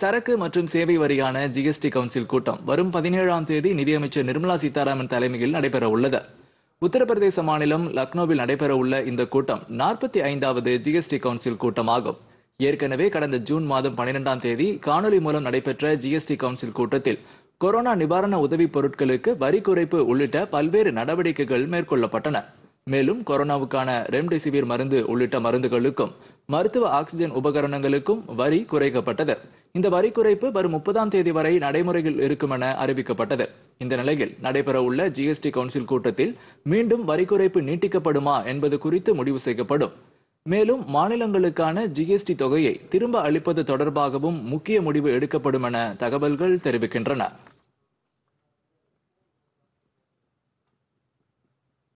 சரக்கு மற்றும் சேவை வரியான ஜிஎஸ்டி கவுன்சில் கூட்டம் வரும் பதினேழாம் தேதி நிதியமைச்சர் நிர்மலா சீதாராமன் தலைமையில் நடைபெற உள்ளது உத்தரப்பிரதேச மாநிலம் லக்னோவில் நடைபெற உள்ள இந்த கூட்டம் நாற்பத்தி ஐந்தாவது ஜிஎஸ்டி கவுன்சில் கூட்டமாகும் ஏற்கனவே கடந்த ஜூன் மாதம் பன்னிரெண்டாம் தேதி காணொலி மூலம் நடைபெற்ற ஜிஎஸ்டி கவுன்சில் கூட்டத்தில் கொரோனா நிவாரண உதவிப் பொருட்களுக்கு வரி குறைப்பு உள்ளிட்ட பல்வேறு நடவடிக்கைகள் மேற்கொள்ளப்பட்டன மேலும் கொரோனாவுக்கான ரெம்டெசிவிர் மருந்து உள்ளிட்ட மருந்துகளுக்கும் மருத்துவ ஆக்சிஜன் உபகரணங்களுக்கும் வரி குறைக்கப்பட்டது இந்த வரி குறைப்பு வரும் முப்பதாம் தேதி வரை நடைமுறையில் இருக்கும் என அறிவிக்கப்பட்டது இந்த நிலையில் நடைபெறவுள்ள ஜிஎஸ்டி கவுன்சில் கூட்டத்தில் மீண்டும் வரி குறைப்பு நீட்டிக்கப்படுமா என்பது குறித்து முடிவு செய்யப்படும் மேலும் மாநிலங்களுக்கான ஜிஎஸ்டி தொகையை திரும்ப அளிப்பது தொடர்பாகவும் முக்கிய முடிவு எடுக்கப்படும் என தகவல்கள் தெரிவிக்கின்றன